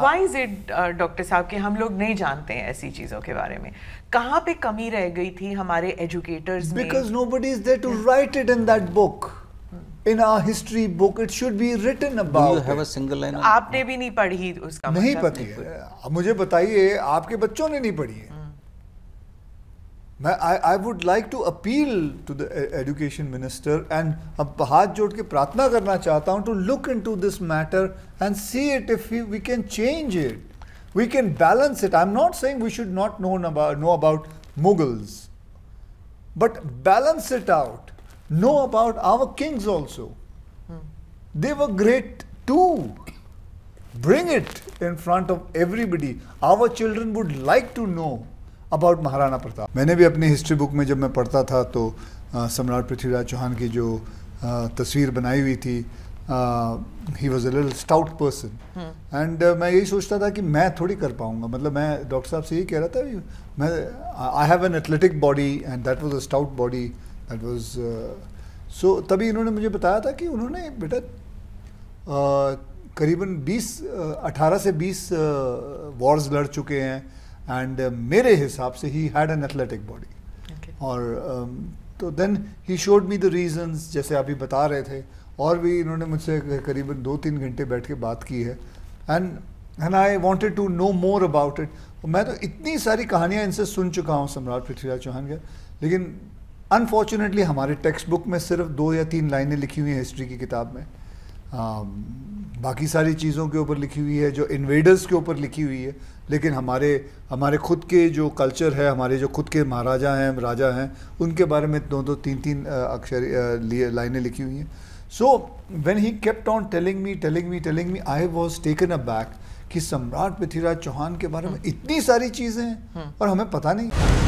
Y is it doctor साहब कि हम लोग नहीं जानते हैं ऐसी चीज़ों के बारे में कहाँ पे कमी रह गई थी हमारे educators because nobody is there to write it in that book in our history book it should be written about आपने भी नहीं पढ़ी उसका नहीं मतलब? पता है मुझे बताइए आपके बच्चों ने नहीं पढ़ी है मैं I would like to appeal to the education minister and अब हाथ जोड़ के प्रार्थना करना चाहता हूँ to look into this matter and see it if we can change it we can balance it I am not saying we should not know know about Mughals but balance it out know about our kings also they were great to bring it in front of everybody. Our children would like to know about Maharana Pratap मैंने भी अपनी history book में जब मैं पढ़ता था तो सम्राट पृथ्वीराज चौहान की जो आ, तस्वीर बनाई हुई थी he was a stout person and मैं यही सोचता था कि मैं थोड़ी कर पाऊंगा मतलब मैं डॉक्टर साहब से यही कह रहा था मैं I have an athletic body and that was a stout body that was so तभी इन्होंने मुझे बताया था कि उन्होंने बेटा करीबन 20 uh, 18 से 20 वॉर्स uh, लड़ चुके हैं एंड मेरे हिसाब से he had an athletic body और तो then he showed me the reasons जैसे अभी बता रहे थे और भी इन्होंने मुझसे करीबन दो तीन घंटे बैठ के बात की है and and I wanted to know more about it मैं तो इतनी सारी कहानियाँ इनसे सुन चुका हूँ सम्राट पृथ्वीराज चौहान के लेकिन अनफॉर्चुनेटली हमारे टेक्स्ट बुक में सिर्फ दो या तीन लाइनें लिखी हुई हैं हिस्ट्री की किताब में बाकी सारी चीज़ों के ऊपर लिखी हुई है जो इन्वेडर्स के ऊपर लिखी हुई है लेकिन हमारे हमारे खुद के जो कल्चर है हमारे जो खुद के महाराजा हैं राजा हैं उनके बारे में दो दो तीन तीन अक्षर लिए लाइनें लिखी हुई हैं so when he kept on telling me telling me telling me I was taken aback कि सम्राट पृथ्वीराज चौहान के बारे में हम्म। इतनी सारी चीज़ें हैं हम्म। और हमें पता नहीं